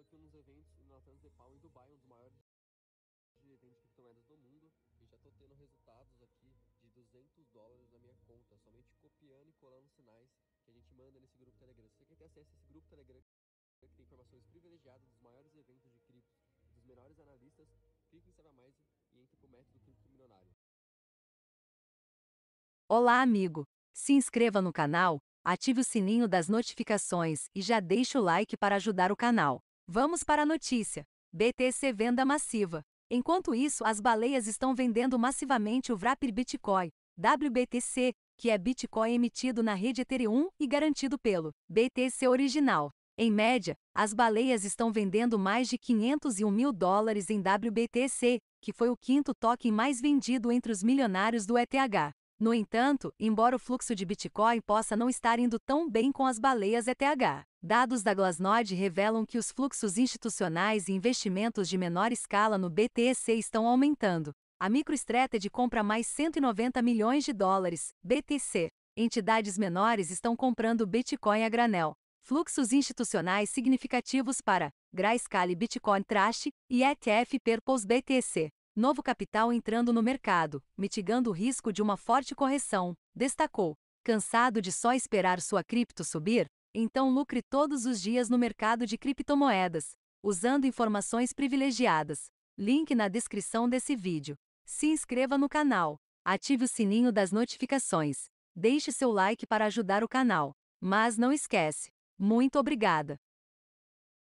aqui nos eventos na Transepal em Dubai, um dos maiores eventos de criptomoedas do mundo e já estou tendo resultados aqui de 200 dólares na minha conta, somente copiando e colando sinais que a gente manda nesse grupo Telegram. Se você quer ter acesso a esse grupo Telegram, que tem informações privilegiadas dos maiores eventos de cripto, dos melhores analistas, clique em Mais e entre para o método Cripto Milionário. Olá, amigo! Se inscreva no canal, ative o sininho das notificações e já deixe o like para ajudar o canal. Vamos para a notícia. BTC venda massiva. Enquanto isso, as baleias estão vendendo massivamente o Wrapper Bitcoin, WBTC, que é Bitcoin emitido na rede Ethereum e garantido pelo BTC original. Em média, as baleias estão vendendo mais de 501 mil dólares em WBTC, que foi o quinto token mais vendido entre os milionários do ETH. No entanto, embora o fluxo de Bitcoin possa não estar indo tão bem com as baleias ETH, dados da Glassnode revelam que os fluxos institucionais e investimentos de menor escala no BTC estão aumentando. A MicroStrategy compra mais 190 milhões de dólares, BTC. Entidades menores estão comprando Bitcoin a granel. Fluxos institucionais significativos para Grayscale Bitcoin Trust e ETF Purpose BTC novo capital entrando no mercado, mitigando o risco de uma forte correção, destacou. Cansado de só esperar sua cripto subir? Então lucre todos os dias no mercado de criptomoedas, usando informações privilegiadas. Link na descrição desse vídeo. Se inscreva no canal, ative o sininho das notificações, deixe seu like para ajudar o canal. Mas não esquece. Muito obrigada!